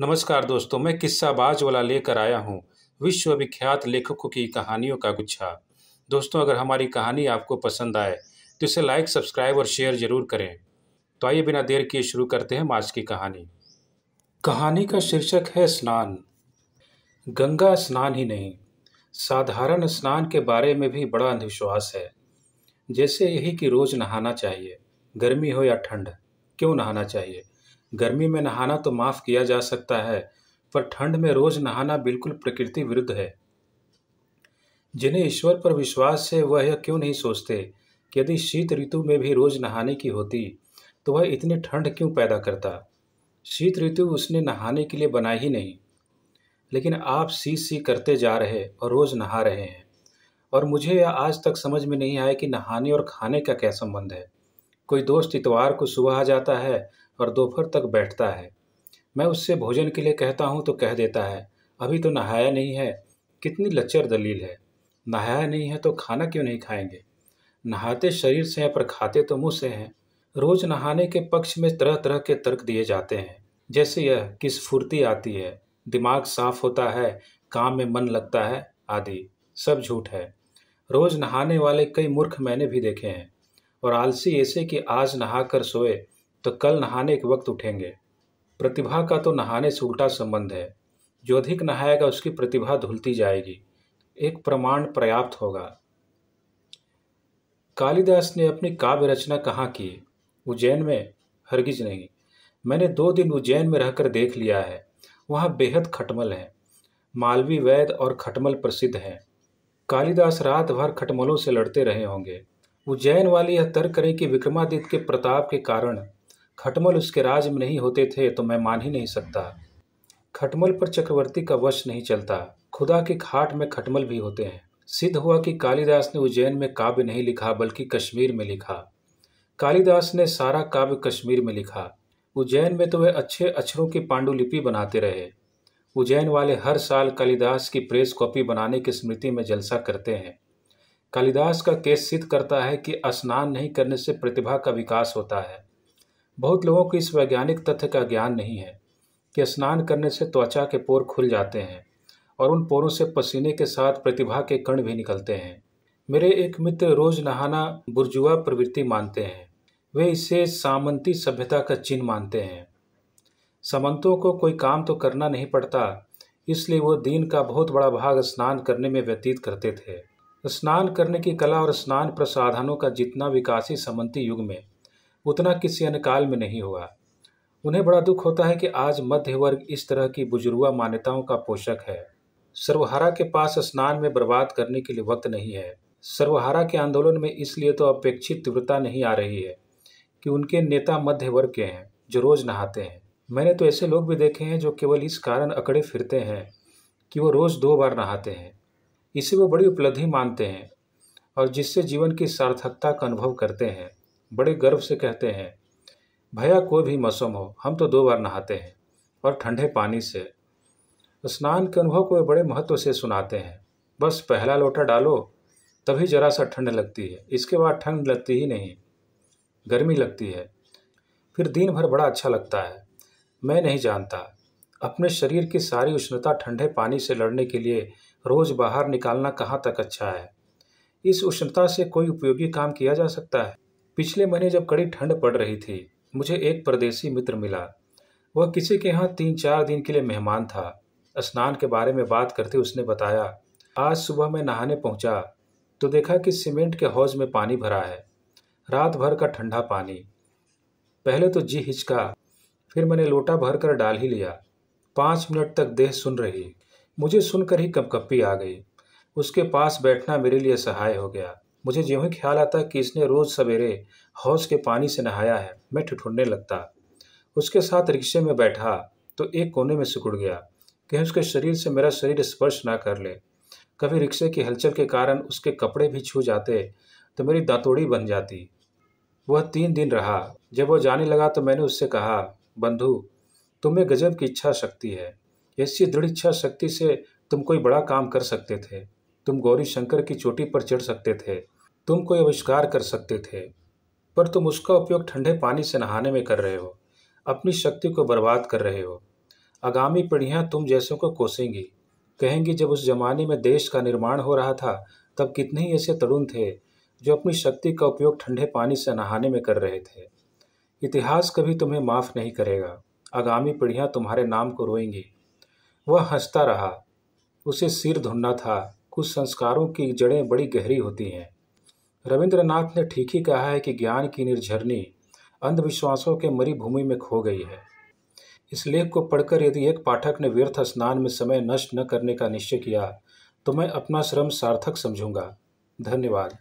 नमस्कार दोस्तों मैं किस्सा वाला लेकर आया हूँ विश्वविख्यात लेखकों की कहानियों का गुच्छा दोस्तों अगर हमारी कहानी आपको पसंद आए तो इसे लाइक सब्सक्राइब और शेयर ज़रूर करें तो आइए बिना देर किए शुरू करते हैं आज की कहानी कहानी का शीर्षक है स्नान गंगा स्नान ही नहीं साधारण स्नान के बारे में भी बड़ा अंधविश्वास है जैसे यही कि रोज़ नहाना चाहिए गर्मी हो या ठंड क्यों नहाना चाहिए गर्मी में नहाना तो माफ़ किया जा सकता है पर ठंड में रोज नहाना बिल्कुल प्रकृति विरुद्ध है जिन्हें ईश्वर पर विश्वास है वह यह क्यों नहीं सोचते कि यदि शीत ऋतु में भी रोज नहाने की होती तो वह इतनी ठंड क्यों पैदा करता शीत ऋतु उसने नहाने के लिए बनाई ही नहीं लेकिन आप सी सी करते जा रहे और रोज नहा रहे हैं और मुझे यह आज तक समझ में नहीं आया कि नहाने और खाने का क्या संबंध है कोई दोस्त इतवार को सुबह आ जाता है और दोपहर तक बैठता है मैं उससे भोजन के लिए कहता हूँ तो कह देता है अभी तो नहाया नहीं है कितनी लचर दलील है नहाया नहीं है तो खाना क्यों नहीं खाएंगे नहाते शरीर से हैं पर खाते तो मुँह से हैं रोज नहाने के पक्ष में तरह तरह के तर्क दिए जाते हैं जैसे यह किस फुर्ती आती है दिमाग साफ होता है काम में मन लगता है आदि सब झूठ है रोज नहाने वाले कई मूर्ख मैंने भी देखे हैं और आलसी ऐसे कि आज नहाकर सोए तो कल नहाने के वक्त उठेंगे प्रतिभा का तो नहाने से उल्टा संबंध है जो अधिक नहाएगा उसकी प्रतिभा धुलती जाएगी एक प्रमाण पर्याप्त होगा कालिदास ने अपनी काव्य रचना कहाँ की उज्जैन में हरगिज नहीं मैंने दो दिन उज्जैन में रहकर देख लिया है वहाँ बेहद खटमल है मालवी वैद और खटमल प्रसिद्ध हैं कालिदास रात भर खटमलों से लड़ते रहे होंगे उज्जैन वाले यह तर्क करें कि विक्रमादित्य के प्रताप के कारण खटमल उसके राज में नहीं होते थे तो मैं मान ही नहीं सकता खटमल पर चक्रवर्ती का वश नहीं चलता खुदा की खाट में खटमल भी होते हैं सिद्ध हुआ कि कालिदास ने उज्जैन में काव्य नहीं लिखा बल्कि कश्मीर में लिखा कालिदास ने सारा काव्य कश्मीर में लिखा उज्जैन में तो वे अच्छे अक्षरों की पांडुलिपि बनाते रहे उज्जैन वाले हर साल कालिदास की प्रेस कॉपी बनाने की स्मृति में जलसा करते हैं कालिदास का केस सिद्ध करता है कि स्नान नहीं करने से प्रतिभा का विकास होता है बहुत लोगों को इस वैज्ञानिक तथ्य का ज्ञान नहीं है कि स्नान करने से त्वचा के पोर खुल जाते हैं और उन पोरों से पसीने के साथ प्रतिभा के कण भी निकलते हैं मेरे एक मित्र रोज नहाना बुर्जुआ प्रवृत्ति मानते हैं वे इसे सामंती सभ्यता का चिन्ह मानते हैं सामंतों को कोई काम तो करना नहीं पड़ता इसलिए वो दिन का बहुत बड़ा भाग स्नान करने में व्यतीत करते थे स्नान करने की कला और स्नान प्रसाधनों का जितना विकास ही सामंती युग में उतना किसी अन्य काल में नहीं हुआ उन्हें बड़ा दुख होता है कि आज मध्य वर्ग इस तरह की बुजुर्गवा मान्यताओं का पोषक है सर्वहारा के पास स्नान में बर्बाद करने के लिए वक्त नहीं है सर्वहारा के आंदोलन में इसलिए तो अपेक्षित तीव्रता नहीं आ रही है कि उनके नेता मध्य वर्ग के हैं जो रोज़ नहाते हैं मैंने तो ऐसे लोग भी देखे हैं जो केवल इस कारण अकड़े फिरते हैं कि वो रोज़ दो बार नहाते हैं इसे वो बड़ी उपलब्धि मानते हैं और जिससे जीवन की सार्थकता का अनुभव करते हैं बड़े गर्व से कहते हैं भैया कोई भी मौसम हो हम तो दो बार नहाते हैं और ठंडे पानी से स्नान के अनुभव को बड़े महत्व से सुनाते हैं बस पहला लोटा डालो तभी जरा सा ठंड लगती है इसके बाद ठंड लगती ही नहीं गर्मी लगती है फिर दिन भर बड़ा अच्छा लगता है मैं नहीं जानता अपने शरीर की सारी उष्णता ठंडे पानी से लड़ने के लिए रोज़ बाहर निकालना कहाँ तक अच्छा है इस उष्णता से कोई उपयोगी काम किया जा सकता है पिछले महीने जब कड़ी ठंड पड़ रही थी मुझे एक परदेशी मित्र मिला वह किसी के यहाँ तीन चार दिन के लिए मेहमान था स्नान के बारे में बात करते उसने बताया आज सुबह मैं नहाने पहुँचा तो देखा कि सीमेंट के हौज में पानी भरा है रात भर का ठंडा पानी पहले तो जी हिचका फिर मैंने लोटा भर कर डाल ही लिया पाँच मिनट तक देह सुन रही मुझे सुनकर ही कपकपी आ गई उसके पास बैठना मेरे लिए सहाय हो गया मुझे ज्यों ही ख्याल आता कि इसने रोज़ सवेरे हौस के पानी से नहाया है मैं ठिठुरने लगता उसके साथ रिक्शे में बैठा तो एक कोने में सिकुड़ गया कहीं उसके शरीर से मेरा शरीर स्पर्श ना कर ले कभी रिक्शे की हलचल के कारण उसके कपड़े भी छू जाते तो मेरी दातोड़ी बन जाती वह तीन दिन रहा जब वह जाने लगा तो मैंने उससे कहा बंधु तुम्हें गजब की इच्छा शक्ति है ऐसी दृढ़ इच्छा शक्ति से तुम कोई बड़ा काम कर सकते थे तुम गौरी शंकर की चोटी पर चढ़ सकते थे तुम कोई आविष्कार कर सकते थे पर तुम उसका उपयोग ठंडे पानी से नहाने में कर रहे हो अपनी शक्ति को बर्बाद कर रहे हो आगामी पीढ़ियाँ तुम जैसों को कोसेंगी कहेंगी जब उस जमाने में देश का निर्माण हो रहा था तब कितने ही ऐसे तरुण थे जो अपनी शक्ति का उपयोग ठंडे पानी से नहाने में कर रहे थे इतिहास कभी तुम्हें माफ़ नहीं करेगा आगामी पीढ़ियाँ तुम्हारे नाम को रोएंगी वह हंसता रहा उसे सिर धुनना था कुछ संस्कारों की जड़ें बड़ी गहरी होती हैं रविंद्रनाथ ने ठीक ही कहा है कि ज्ञान की निर्झरनी अंधविश्वासों के मरी भूमि में खो गई है इस लेख को पढ़कर यदि एक पाठक ने व्यर्थ स्नान में समय नष्ट न करने का निश्चय किया तो मैं अपना श्रम सार्थक समझूंगा धन्यवाद